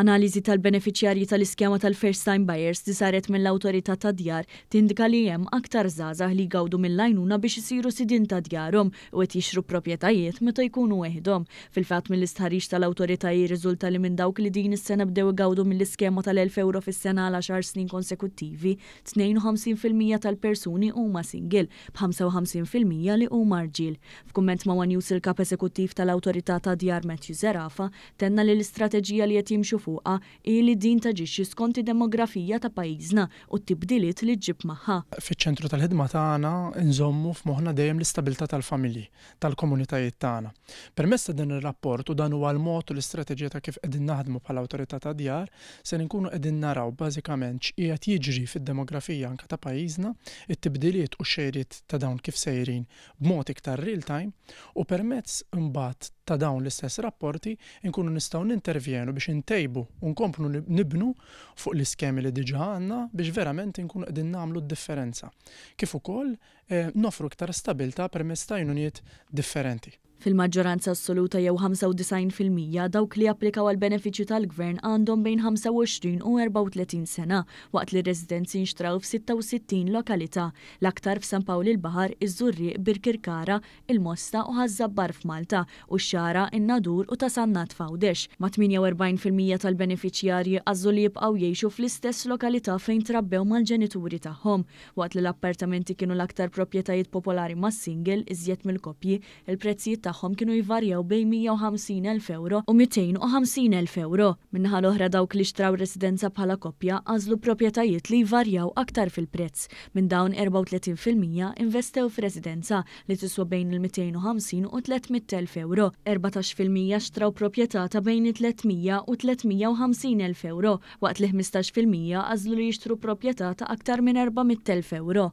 Analiżi tal-beneficjarji tal-iskema tal-first time buyers li saret mill-awtorità ta' djar tindika li hemm aktar żgħażagħ li jgawdu mill-lajnuna biex isiru sidin ta' djarhom u qed jixru proprjetajiet meta jkunu weħdhom. Fil-fatt mill istħarix tal-awtorità jirriżulta li minn dawk li din is-sena bdew igawdu mill-iskema tal-1000 euro fis-sena għal 10 snin konsekuttivi, 52% tal-persuni huma single, b'55% li huma rġiel. F'kumment ma' One News il-kap esekuttiv tal-awtorità ta' djar Matthew Zerafa tenna li l-istrateġija li qed jimxu fuqha li din taġixxi skont demografija ta' pajjiżna u t-tibdiliet li ġib magħha. Fiċ-ċentru tal-ħidma tagħna nżommu f'moħħna dejjem l istabilta tal-familji, tal-komunitajiet tagħna. Permess ta' din ir-rapport u dan huwa l-mod u l-istrateġija ta' kif qegħdin naħdmu l awtorità ta' djar se nkunu qegħdin naraw bażikament x'qiegħed jiġri fid-demografija anka ta' pajjiżna, it-tibdiliet u xejriet ta' dawn kif sejrin b'mod iktar real time u permezz imbagħad ta' dawn l-istess rapporti nkunu nistgħu nintervjenu biex intejbu u nkomplu nibnu fuq l-iskemi li diġa għandna biex verament nkunu għedin nagħmlu d-differenza. Kif ukoll eh, nofru iktar stabilta permezz ta' differenti. Fil-maġġoranza assoluta jew 95% dawk li applikaw għal benefiċċju tal-gvern għandhom bejn 25 u 34 sena, waqt li residenzi nxtraw f-66 lokalità, l-aktar f'San Pawl il bahar iż-Żurri, Birkirkara, il-Mosta u f f'Malta u xara il nadur u Tasannat f'Għawdex. Ma' 48% tal-benefiċjarji għazzu li jibqgħu jgħixu fl-istess lokalità fejn trabbew mal-ġenituri tagħhom, waqt li l-appartamenti kienu l-aktar proprjetajiet popolari mas-single iżjed mill-kopji, il-prezzijiet tagħhom kienu jvarjaw bejn 150.000 euro u 250.000 euro. Minnaħa l-oħra dawk li xtraw residenza bħala koppja għażlu proprjetajiet li jvarjaw aktar fil-prezz. Minn dawn 34% investew f'residenza li tiswa bejn il-250 u 300.000 euro, 14% xtraw proprjetà ta' bejn 300 u 350.000 euro, waqt li 15% għażlu li jixtru proprjetà ta' aktar minn 400.000 euro.